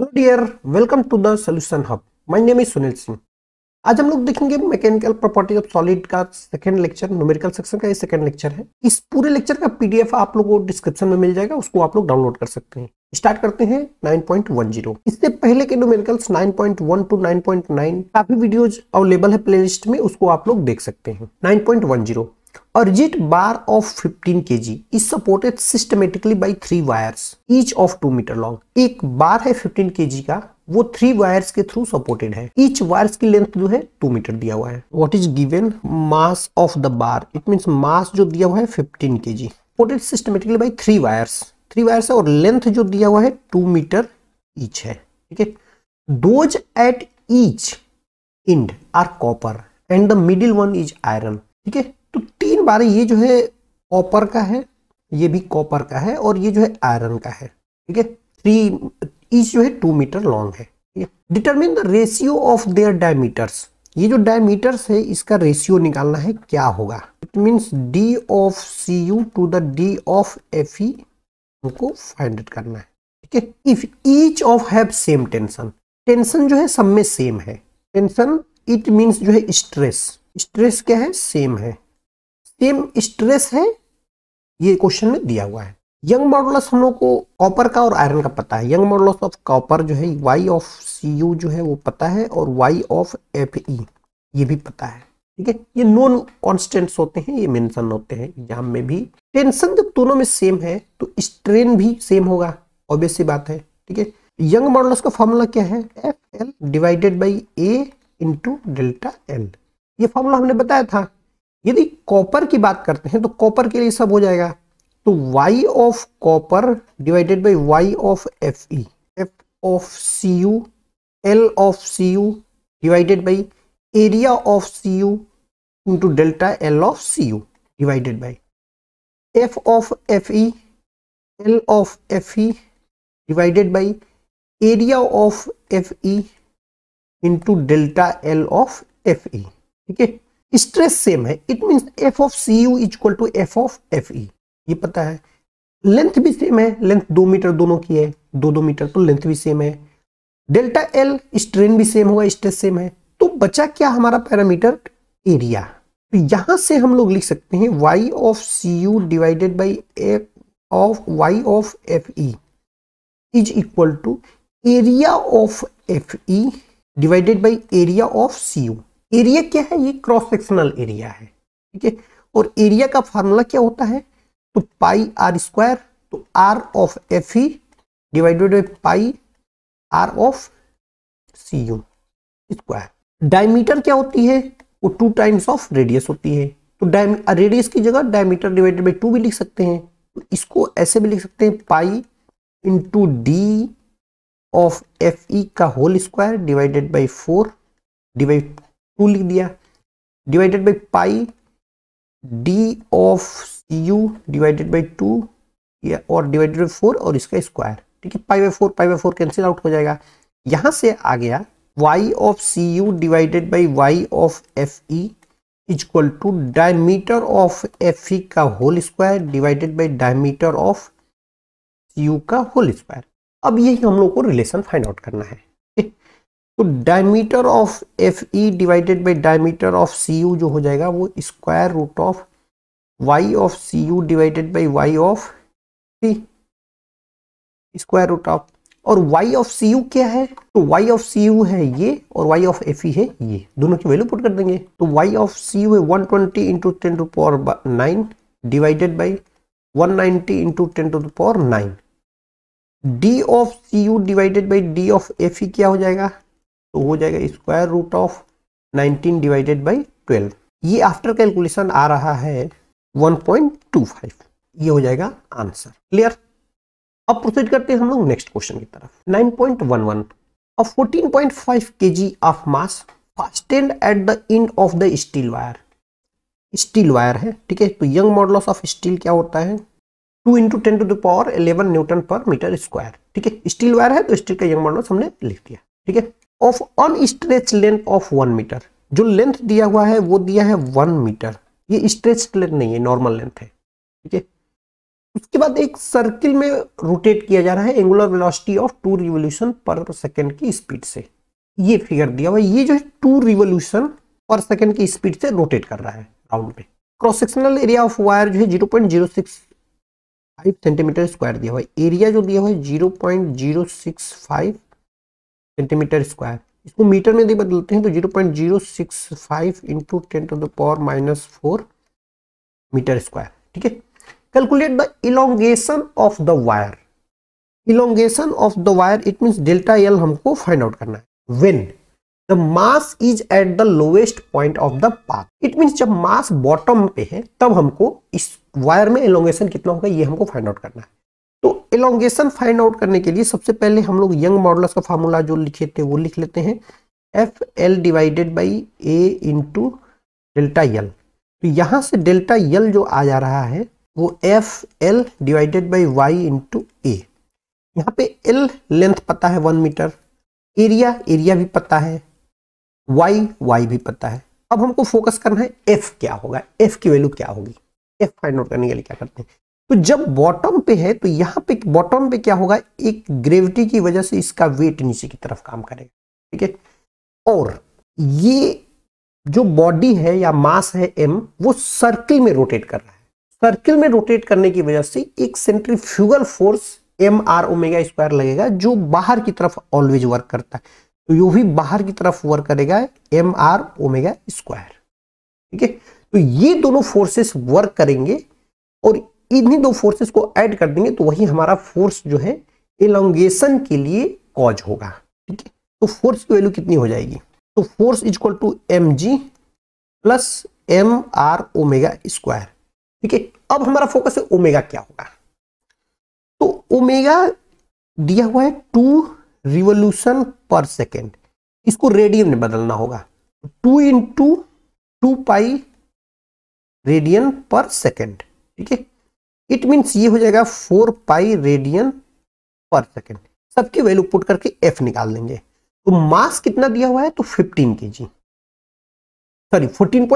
hello dear welcome to the solution hub my name is Sunil Singh आज हम लोग देखेंगे मैकेनिकल प्रॉपर्टीज ऑफ सॉलिड का सेकंड लेक्चर न्यूमेरिकल सेक्शन का ये सेकंड लेक्चर है इस पूरे लेक्चर का पीडीएफ आप लोगों को डिस्क्रिप्शन में मिल जाएगा उसको आप लोग डाउनलोड कर सकते हैं स्टार्ट करते हैं 9.10 इससे पहले के न्यूमेरिकल्स 9.1 टू 9.9 काफी वीडियोज अवेलेबल है प्लेलिस्ट में उसको आप लोग देख सकते हैं 9.10 Urgit bar of 15 G is supported systematically by three wires each of two metre long एक बार है 15 जी का वो थ्री वायर्स के थ्रू सपोर्टेड है ईच वायर्स की लेंथ जो है टू मीटर दिया हुआ है what is given mass of the bar it mean mass जो दिया हुआ है 15 G supported systematically by three wires three wires है और लेंथ जो दिया हुआ है टू मीटर ईच है ठीक है those at each end are copper and the middle one is iron ठीक है तो तीन बार ये जो है कॉपर का है ये भी कॉपर का है और ये जो है आयरन का है ठीक है थ्री ईच जो है टू मीटर लॉन्ग है determine the ratio of their diameters ये जो डायमीटर्स है इसका रेशियो निकालना है क्या होगा it means D of C U to the D of F E हमको फाइंड करना है ठीक है if each of have same tension tension जो है सब में सेम है टेंशन इट मीन्स जो है स्ट्रेस स्ट्रेस क्या है सेम है सेम स्ट्रेस है ये क्वेश्चन में दिया हुआ है यंग मॉडुलस हम लोग को कॉपर का और आयरन का पता है यंग मॉडुलस ऑफ कॉपर जो है वाई ऑफ सी यू जो है वो पता है और वाई ऑफ एफ ई ये भी पता है ठीक है ये नॉन कॉन्स्टेंट्स होते हैं ये मेंशन होते हैं एग्जाम में भी टेंशन जब दोनों में सेम है तो स्ट्रेन भी सेम होगा ऑब्वियस सी बात है ठीक है यंग मॉडुलस का फॉर्मूला क्या है F L divided by A into delta L ये फॉर्मूला हमने बताया था यदि कॉपर की बात करते हैं तो कॉपर के लिए सब हो जाएगा तो Y of copper divided by Y of F E F of C U L of C U divided by area of C U into delta L of C U divided by F of F E L of F E divided by area of F E into delta L of F E ठीक है stress same है it mean F of C U equal to F of F E ये पता है length भी same है length दो metre दोनों की है दो दो मीटर तो लेंथ भी सेम है डेल्टा एल स्ट्रेन भी सेम होगा स्ट्रेस सेम है तो बचा क्या हमारा पैरामीटर एरिया तो यहां से हम लोग लिख सकते हैं Y of C U divided by F of Y of F E is equal to area of F E divided by area of C U area क्या है ये क्रॉस सेक्शनल एरिया है ठीक है और एरिया का फॉर्मूला क्या होता है तो पाई आर स्क्वायर तो R of F E divided by pi R of C U square diameter क्या होती है वो टू टाइम्स ऑफ रेडियस होती है तो रेडियस की जगह डायमीटर डिवाइडेड बाई टू भी लिख सकते हैं तो इसको ऐसे भी लिख सकते हैं pi into D of F E का whole square divided by four divide two लिख दिया divided by pi D of C U divided by two और डिवाइडेड बाई फोर और इसका स्क्वायर ठीक है pi by four pi by four cancel out हो जाएगा यहां से आ गया Y of C U divided by Y of F E equal to diameter of F E का whole square divided by diameter of C U का whole square अब यही हम लोग को रिलेशन फाइंड आउट करना है तो diameter of F E divided by diameter of C U जो हो जाएगा वो square root of Y of C U divided by Y of C square root of और y ऑफ सी यू क्या है तो y ऑफ सी यू है ये और y ऑफ एफ है ये दोनों की वैल्यू पुट कर देंगे तो y ऑफ सी यू है 120 twenty into ten to power nine divided by 190 ninety into ten to power nine D of C U divided by D of F क्या हो जाएगा तो हो जाएगा square root of 19 divided by 12 ये after calculation आ रहा है 1.25 ये हो जाएगा आंसर क्लियर अब प्रोसीड करते हैं हम लोग नेक्स्ट क्वेश्चन की तरफ 9.11 uh 14.5 KG of mass fastened at the end of the steel wire steel wire है ठीक है तो यंग मॉडल ऑफ स्टील क्या होता है two into ten to the power eleven newton per metre square ठीक है स्टील वायर है तो स्टील का यंग मॉडल हमने लिख दिया ठीक है of unstretched length of one metre जो लेंथ दिया हुआ है वो दिया है वन मीटर ये स्ट्रेच लेंथ नहीं है नॉर्मल लेंथ है ठीक है उसके बाद एक सर्किल में रोटेट किया जा रहा है angular velocity of two revolution per second की स्पीड से ये फिगर दिया हुआ है ये जो है टू रिवोल्यूशन पर सेकेंड की स्पीड से रोटेट कर रहा है राउंड में cross sectional area of wire जो है zero point zero six five centimetre square दिया हुआ है एरिया जो दिया हुआ है zero point zero six five centimetre square इसको मीटर में यदि बदलते हैं तो zero point zero six five into ten to the power minus four metre square ठीक है calculate the elongation of the wire elongation of the wire it mean delta L हमको find out करना है when the mass is at the lowest point of the path it means जब mass bottom पे है तब हमको इस wire में इलोंगेशन कितना होगा ये हमको फाइंड आउट करना है तो इलोंगेशन फाइंड आउट करने के लिए सबसे पहले हम लोग यंग मॉडल का फार्मूला जो लिखे थे वो लिख लेते हैं F L divided by A into delta L तो यहाँ से डेल्टा यल जो आ जा रहा है वो F L divided by Y into A यहाँ पे एल लेंथ पता है वन मीटर एरिया एरिया भी पता है वाई वाई भी पता है अब हमको फोकस करना है एफ क्या होगा एफ की वैल्यू क्या होगी एफ फाइंड आउट करने के लिए क्या करते हैं तो जब बॉटम पे है तो यहां पे बॉटम पे क्या होगा एक ग्रेविटी की वजह से इसका वेट नीचे की तरफ काम करेगा ठीक है और ये जो बॉडी है या मास है एम वो सर्किल में रोटेट कर रहा है सर्किल में रोटेट करने की वजह से एक centrifugal force M R omega square लगेगा जो बाहर की तरफ ऑलवेज वर्क करता है तो यो भी बाहर की तरफ वर्क करेगा एम आर ओमेगा स्क्वायर ठीक है तो ये दोनों फोर्सेस वर्क करेंगे और इन्हीं दो फोर्सेस को ऐड कर देंगे तो वही हमारा फोर्स जो है एलोंगेशन के लिए कॉज होगा ठीक है तो फोर्स की वैल्यू कितनी हो जाएगी तो force is equal to M G plus M R omega square ठीक है अब हमारा फोकस है ओमेगा क्या होगा तो ओमेगा दिया हुआ है टू रिवोल्यूशन पर सेकेंड इसको रेडियन में बदलना होगा two into two pi radian per second ठीक है इट मीन्स ये हो जाएगा four pi radian per second सबकी वैल्यू पुट करके एफ निकाल देंगे तो मास कितना दिया हुआ है तो फिफ्टीन के जी सॉरी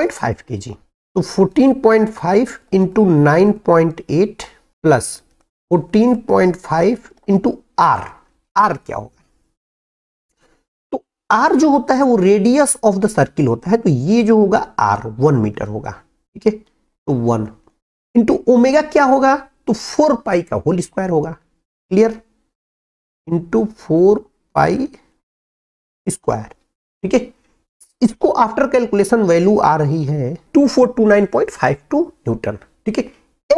फाइव के जी तो fourteen point five into nine point eight plus fourteen point five into R R क्या होगा तो आर जो होता है वो रेडियस ऑफ द सर्किल होता है तो ये जो होगा आर वन मीटर होगा ठीक है तो वन इंटू ओमेगा क्या होगा तो फोर पाई का होल स्क्वायर होगा clear into four pi square ठीक है इसको आफ्टर कैलकुलेशन वैल्यू आ रही है two four two nine point five two newton ठीक है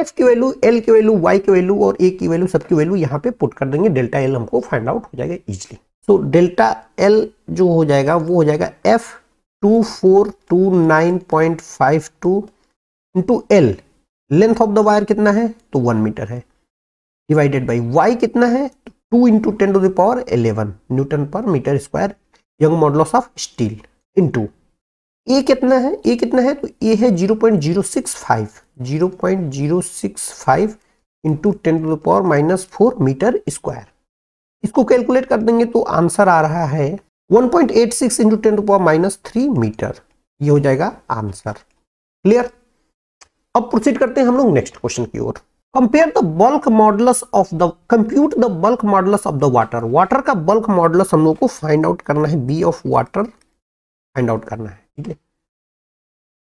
एफ की वैल्यू एल की वैल्यू वाई की वैल्यू और ए की वैल्यू सबकी वैल्यू यहाँ पे पुट कर देंगे डेल्टा एल हमको फाइंड आउट हो जाएगा इजिली तो डेल्टा एल जो हो जाएगा वो हो जाएगा F two four two nine point five two into L length of the wire कितना है तो वन मीटर है डिवाइडेड बाई वाई कितना है two into ten to the power eleven newton per metre square Young modulus of steel into A कितना है A कितना है तो ए है zero point zero six five zero point zero six five into ten to the power minus four metre square इसको calculate कर देंगे तो आंसर आ रहा है one point eight six into ten to power minus three metre ये हो जाएगा आंसर क्लियर अब प्रोसीड करते हैं हम लोग नेक्स्ट क्वेश्चन की ओर compare the bulk modulus of the compute the bulk modulus of the water water का बल्क मॉडलस हम लोग को फाइंड आउट करना है B of water find out करना है ठीक है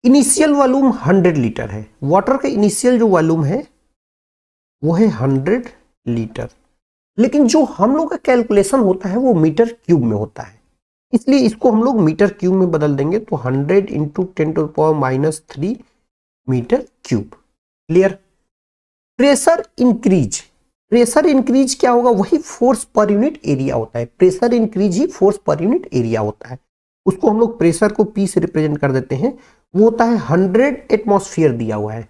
इनिशियल वॉल्यूम 100 लीटर है वाटर का इनिशियल जो वॉल्यूम है वो है 100 लीटर लेकिन जो हम लोग का कैलकुलेशन होता है वो मीटर क्यूब में होता है इसलिए इसको हम लोग मीटर क्यूब में बदल देंगे तो 100 into ten to power minus three metre cube clear pressure increase pressure increase क्या होगा वही फोर्स पर यूनिट एरिया होता है प्रेशर इंक्रीज ही फोर्स पर यूनिट एरिया होता है उसको हम लोग प्रेशर को पी से रिप्रेजेंट कर देते हैं वो होता है हंड्रेड एटमोसफियर दिया हुआ है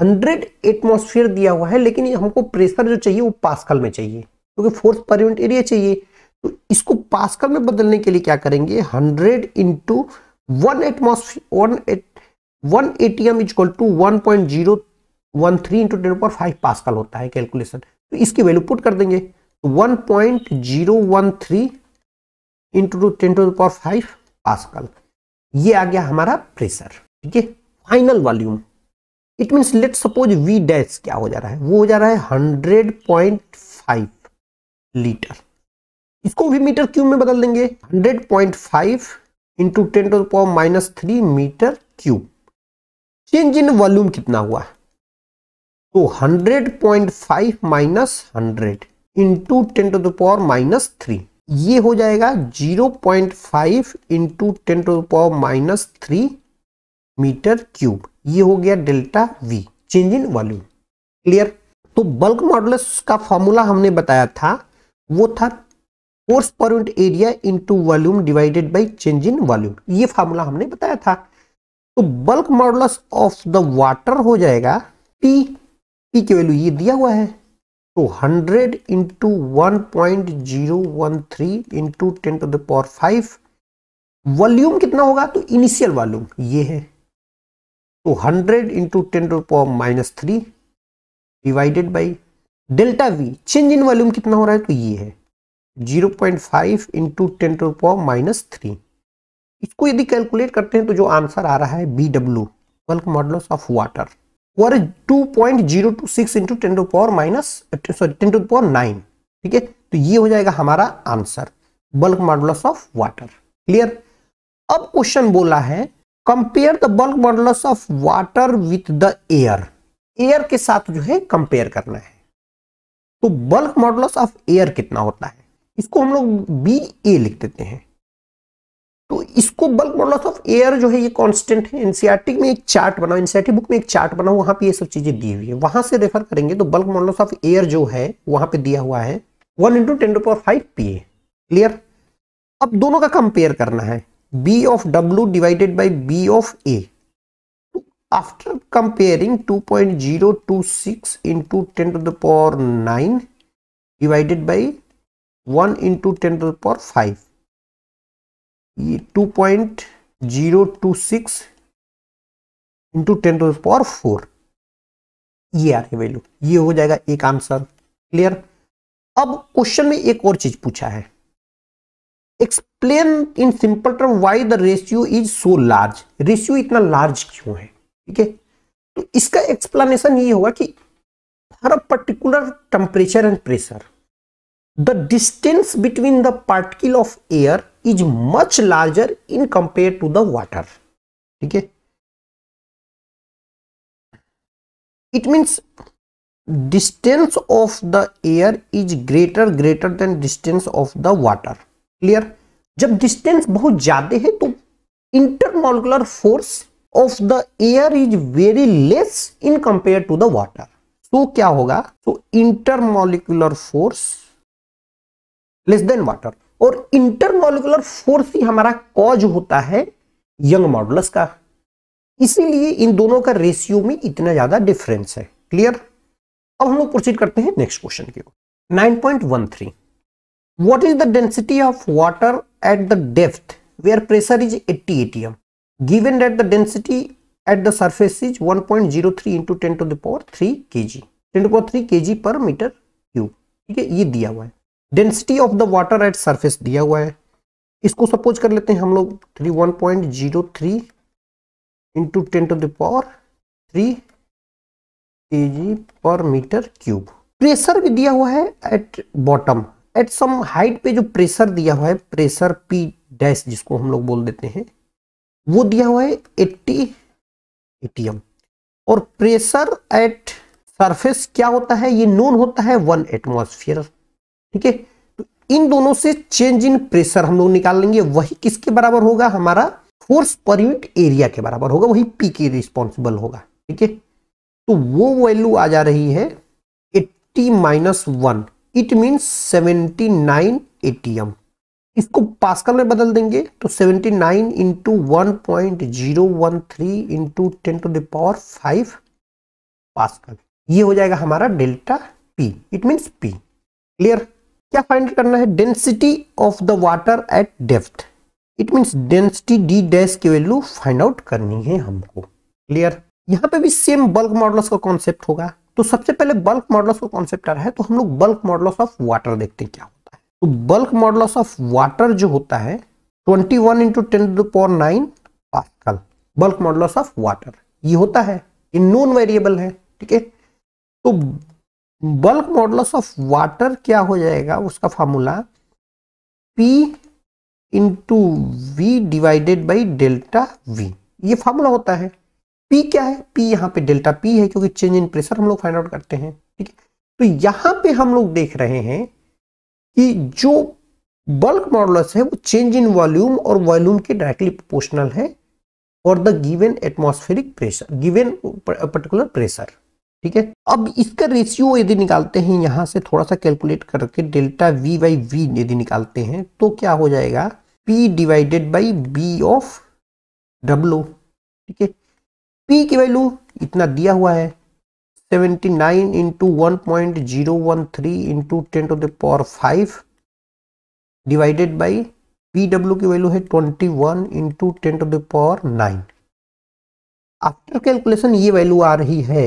हंड्रेड एटमोसफियर दिया हुआ है लेकिन हमको प्रेशर जो चाहिए वो पास्कल में चाहिए क्योंकि तो फोर्स पर यूनिट एरिया चाहिए तो इसको पास्कल में बदलने के लिए क्या करेंगे hundred into one atmosphere one at one ATM is equal to one point zero one three into ten power five pascal होता है कैलकुलेशन तो इसकी वैल्यू पुट कर देंगे तो one point zero one three into two ten to power five pascal ये आ गया हमारा प्रेशर ठीक है final volume it means let suppose V dash क्या हो जा रहा है वो हो जा रहा है हंड्रेड पॉइंट फाइव लीटर इसको भी मीटर क्यूब में बदल देंगे hundred point five into ten to power minus three metre cube change in volume कितना हुआ तो 100.5 minus hundred into ten to the power minus three ये हो जाएगा 0.5 point five into ten to the power minus three metre cube ये हो गया delta V change in volume clear तो बल्क मॉडल्स का फॉर्मूला हमने बताया था वो था force per unit area into volume divided by change in volume ये फॉर्मूला हमने बताया था तो bulk modulus of the water हो जाएगा पी पी की वैल्यू ये दिया हुआ है तो 100 into one point zero one three into ten to the power five volume कितना होगा तो इनिशियल वॉल्यूम ये है तो 100 into ten to power minus three divided by delta V change in volume कितना हो रहा है तो ये है 0.5 point five into ten to power minus three इसको यदि कैलकुलेट करते हैं तो जो आंसर आ रहा है B W bulk modulus of water were two point zero two six into ten to power minus sorry ten to power nine ठीक है तो ये हो जाएगा हमारा answer bulk modulus of water clear अब क्वेश्चन बोला है compare the bulk modulus of water with the air air के साथ जो है कंपेयर करना है तो बल्क मॉडल्स ऑफ एयर कितना होता है इसको हम लोग बी ए लिख देते हैं तो इसको बल्क मॉडल ऑफ एयर जो है ये कांस्टेंट है एनसीआरटी में एक चार्ट बनाओ एनसीआरटी बुक में एक चार्ट बनाओ वहां पे ये सब चीजें दी हुई है वहां से रेफर करेंगे तो बल्क मॉडल ऑफ एयर जो है वहां पे दिया हुआ है one into ten to power five P A clear अब दोनों का कंपेयर करना है B of W divided by B of A after comparing two point zero two six into ten to 9 nine divided by one into ten to power five two point zero two six into ten to power four ये आ रही value ये हो जाएगा एक answer clear अब question में एक और चीज पूछा है explain in simple term why the ratio is so large ratio इतना लार्ज क्यों है ठीक है तो इसका एक्सप्लेनेशन ये होगा कि हर particular temperature and pressure the distance between the particle of air is much larger in compare to the water ठीक है it means distance of the air is greater greater than distance of the water clear जब distance बहुत ज्यादा है तो intermolecular force of the air is very less in compare to the water तो so, क्या होगा तो so, intermolecular force less than water और इंटरमोलिकुलर फोर्स ही हमारा कॉज होता है यंग मॉडुलस का इसीलिए इन दोनों का रेशियो में इतना ज्यादा डिफरेंस है क्लियर अब हम लोग प्रोसीड करते हैं नेक्स्ट क्वेश्चन की ओर 9.13 what is the density of water at the depth where pressure is 80 ATM given that the density at the surface is 1.03 into 10 to the power 3 kg 10 to the power 3 kg per metre cube ठीक है ये दिया हुआ है density of the water at surface दिया हुआ है इसको सपोज कर लेते हैं हम लोग three one point zero three into ten to the power three k g per metre cube pressure भी दिया हुआ है at bottom at some height पे जो प्रेशर दिया हुआ है प्रेशर पी डैश जिसको हम लोग बोल देते हैं वो दिया हुआ है एट्टी एटीएम और प्रेशर एट सरफेस क्या होता है ये नोन होता है वन एटमोसफियर ठीक है तो इन दोनों से चेंज इन प्रेशर हम लोग निकाल लेंगे वही किसके बराबर होगा हमारा फोर्स पर यूनिट एरिया के बराबर होगा वही पी के रिस्पॉन्सिबल होगा ठीक है तो वो वैल्यू आ जा रही है eighty minus one it mean seventy nine atm इसको पास्कल में बदल देंगे तो 79 nine into one point zero one three into ten to the power five pascal ये हो जाएगा हमारा delta P it means P clear क्या फाइंड करना है density of the water at depth it means density D dash की value find out करनी है हमको क्लियर यहाँ पे भी सेम बल्क मॉडल्स का कॉन्सेप्ट होगा तो सबसे पहले बल्क मॉडल्स का कॉन्सेप्ट आ रहा है तो हम लोग बल्क मॉडल्स ऑफ वाटर देखते हैं क्या होता है तो बल्क मॉडल्स ऑफ वाटर जो होता है twenty one into ten power nine pascal bulk modulus of water ये होता है ये नॉन वेरिएबल है ठीक है तो बल्क मॉडल्स ऑफ वाटर क्या हो जाएगा उसका formula P into V divided by delta V ये फार्मूला होता है पी क्या है पी यहाँ पे डेल्टा पी है क्योंकि चेंज इन प्रेशर हम लोग फाइंड आउट करते हैं ठीक है तो यहाँ पे हम लोग देख रहे हैं कि जो बल्क मॉडल है वो चेंज इन वॉल्यूम और वॉल्यूम के डायरेक्टली प्रोपोर्शनल है for the given atmospheric pressure given particular pressure ठीक है अब इसका रेशियो यदि निकालते हैं यहां से थोड़ा सा कैलकुलेट करके डेल्टा वी बाई वी यदि निकालते हैं तो क्या हो जाएगा P divided by B of W ठीक है पी की वैल्यू इतना दिया हुआ है 79 nine into one point zero one three into ten to the power five divided by P W की वैल्यू है twenty one into ten to the power nine after calculation ये वैल्यू आ रही है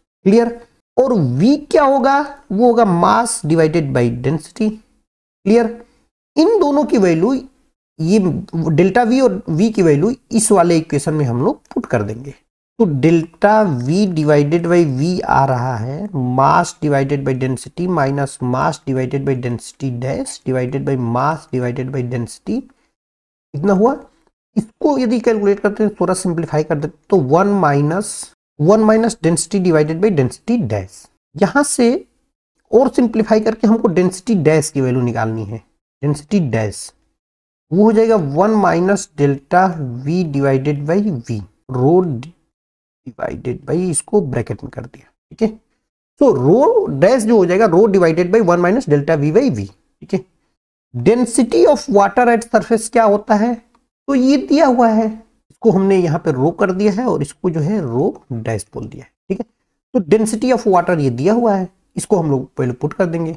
क्लियर और वी क्या होगा वो होगा mass divided by density clear इन दोनों की वैल्यू ये डेल्टा वी और वी की वैल्यू इस वाले इक्वेशन में हम लोग पुट कर देंगे तो delta V divided by V आ रहा है mass divided by density minus mass divided by density dash divided by mass divided by density इतना हुआ इसको यदि कैलकुलेट करते हैं थोड़ा सिंप्लीफाई कर देते तो one minus one minus density divided by density dash यहां से और सिंप्लीफाई करके हमको डेंसिटी डैश की वैल्यू निकालनी है डेंसिटी डैश वो हो जाएगा one minus delta V divided by V rho divided by इसको ब्रैकेट में कर दिया ठीक है सो तो रो डैश जो हो जाएगा rho divided by one minus delta V by V ठीक है density of water at surface क्या होता है तो ये दिया हुआ है इसको हमने यहाँ पे रो कर दिया है और इसको जो है रो डैश बोल दिया है ठीक है तो डेंसिटी ऑफ वाटर ये दिया हुआ है इसको हम लोग पहले पुट कर देंगे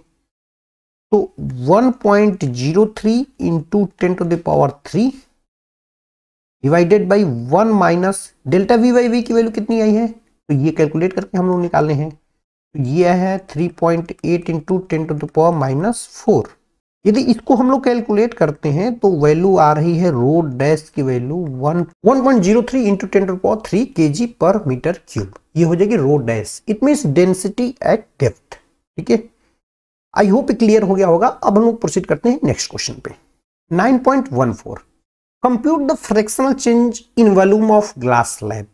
तो 1.03 point zero three into ten to the power three divided by one minus delta V by V की वैल्यू कितनी आई है तो ये कैलकुलेट करके हम लोग निकालने हैं तो ये है three point eight into ten to the power minus four यदि इसको हम लोग कैलकुलेट करते हैं तो वैल्यू आ रही है रोड डैश की value one one point zero three into ten power three k g per metre cube ये हो जाएगी rho dash it means density at depth ठीक है आई होप क्लियर हो गया होगा अब हम लोग प्रोसीड करते हैं नेक्स्ट क्वेश्चन पे nine point one four compute the fractional change in volume of glass slab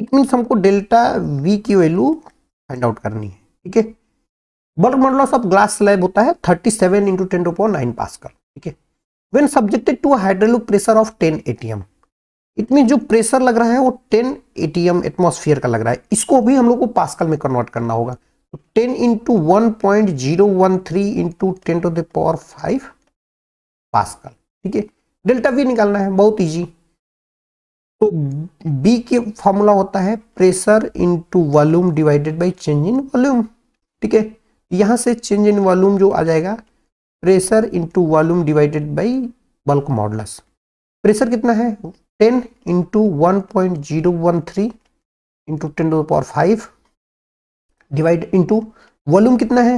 it means हमको डेल्टा वी की वैल्यू फाइंड आउट करनी है ठीक है bulk modulus of glass slab होता है थर्टी सेवन इंटू टेन रुपो नाइन कर ठीक है when subjected to hydraulic pressure of ten atm it mean जो प्रेशर लग रहा है वो टेन एटीएम एटमोसफियर का लग रहा है इसको भी हम लोग को पासकल में कन्वर्ट करना होगा तो ten into one point zero one three into ten to the power five pascal ठीक है डेल्टा वी निकालना है बहुत ईजी तो बी के फॉर्मूला होता है pressure into volume divided by change in volume ठीक है यहाँ से चेंज इन वॉल्यूम जो आ जाएगा pressure into volume divided by bulk modulus pressure कितना है ten into one point zero one three into ten to power five divide into volume कितना है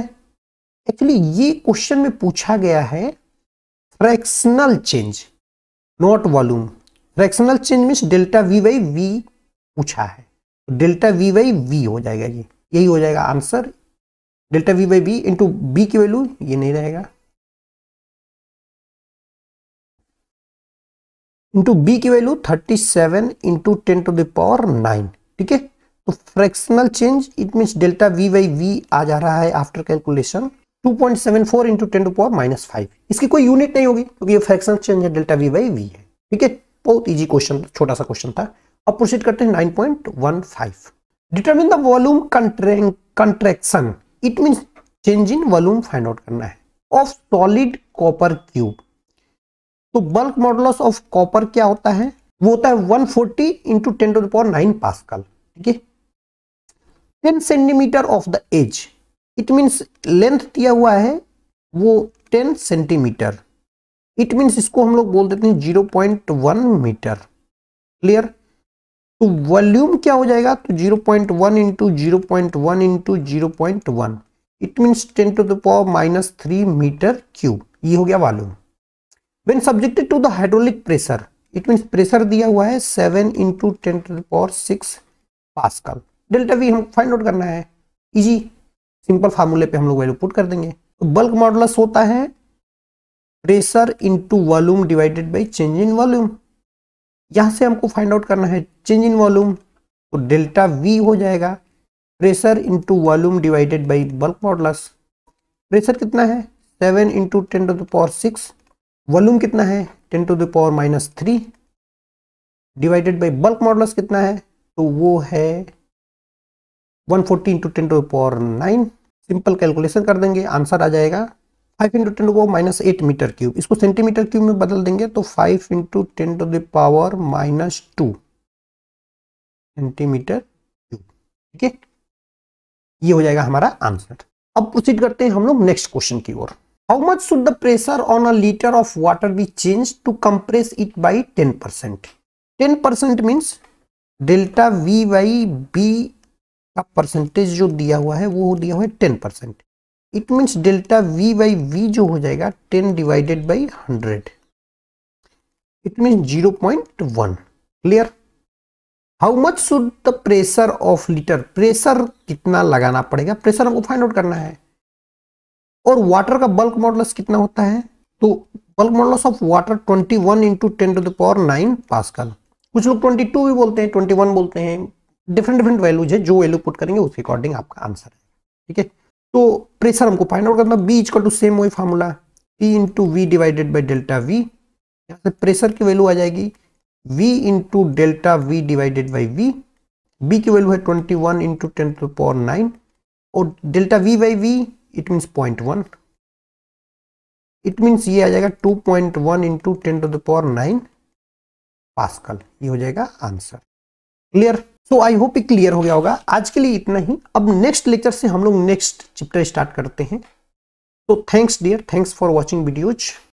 एक्चुअली ये क्वेश्चन में पूछा गया है fractional change not volume fractional change means delta V by V पूछा है डेल्टा वी वाई वी हो जाएगा ये यही हो जाएगा answer delta V by B into B की वैल्यू ये नहीं रहेगा इंटू बी की value 37 seven into ten to the power nine ठीक है तो fractional change it mean delta V by V आ जा रहा है after calculation 2.74 point seven four into ten to power minus five इसकी कोई यूनिट नहीं होगी क्योंकि तो ये फ्रैक्शन चेंज है डेल्टा वी बाई वी है ठीक है बहुत इजी क्वेश्चन छोटा सा क्वेश्चन था अब प्रोसीड करते हैं 9.15 determine the volume contraction it mean change in volume find out करना है ऑफ सॉलिड कॉपर क्यूब तो बल्क मॉडलस ऑफ कॉपर क्या होता है वो होता है 140 forty into ten to the power nine pascal ठीक है ten centimetre of the edge it means length दिया हुआ है वो टेन सेंटीमीटर इट मीन्स इसको हम लोग बोल देते हैं zero point one metre clear तो वॉल्यूम क्या हो जाएगा तो 0.1 point one into zero point one into zero point one it means ten to the power minus three metre cube ये हो गया volume when subjected to the hydraulic pressure it means pressure दिया हुआ है seven into ten to the power six pascal delta V हम find out करना है easy simple फार्मूले पे हम लोग वैल्यू पुट कर देंगे तो बल्क मॉडलस होता है pressure into volume divided by change in volume यहाँ से हमको फाइंड आउट करना है चेंज इन वॉल्यूम तो डेल्टा वी हो जाएगा pressure into volume divided by bulk modulus pressure कितना है seven into ten to the power six volume कितना है ten to the power minus three divided by bulk modulus कितना है तो वो है one forty into ten to the power nine simple calculation कर देंगे आंसर आ जाएगा five into ten to power minus eight metre cube इसको सेंटीमीटर क्यूब में बदल देंगे तो five into ten to the power minus two centimetre cube ठीक है ये हो जाएगा हमारा आंसर अब प्रोसीड करते हैं हम लोग नेक्स्ट क्वेश्चन की ओर how much should the pressure on a litre of water be change to compress it by ten percent ten percent means delta V by B का परसेंटेज जो दिया हुआ है वो दिया हुआ है ten percent it means delta V by V जो हो जाएगा ten divided by hundred it means zero point one clear how much should the pressure of litre pressure कितना लगाना पड़ेगा प्रेशर हमको फाइंड आउट करना है और वाटर का बल्क मॉडलस कितना होता है तो bulk modulus of water twenty one into ten to the power nine pascal कुछ लोग ट्वेंटी टू भी बोलते हैं ट्वेंटी वन बोलते हैं डिफरेंट डिफरेंट वैल्यूज है जो वैल्यू पुट करेंगे उसके अकॉर्डिंग आपका आंसर है ठीक है तो प्रेशर हमको फाइंड आउट करना बी इजकल टू सेम वही formula P into V divided by delta V यहाँ से प्रेशर की वैल्यू आ जाएगी V into delta V divided by V B की वैल्यू है twenty one into ten to power nine और delta V by V it means point one it means ये आ जाएगा two point one into ten to the power nine pascal ये हो जाएगा answer clear तो आई होप ये clear हो गया होगा आज के लिए इतना ही अब नेक्स्ट लेक्चर से हम लोग नेक्स्ट चैप्टर स्टार्ट करते हैं तो thanks dear thanks for watching videos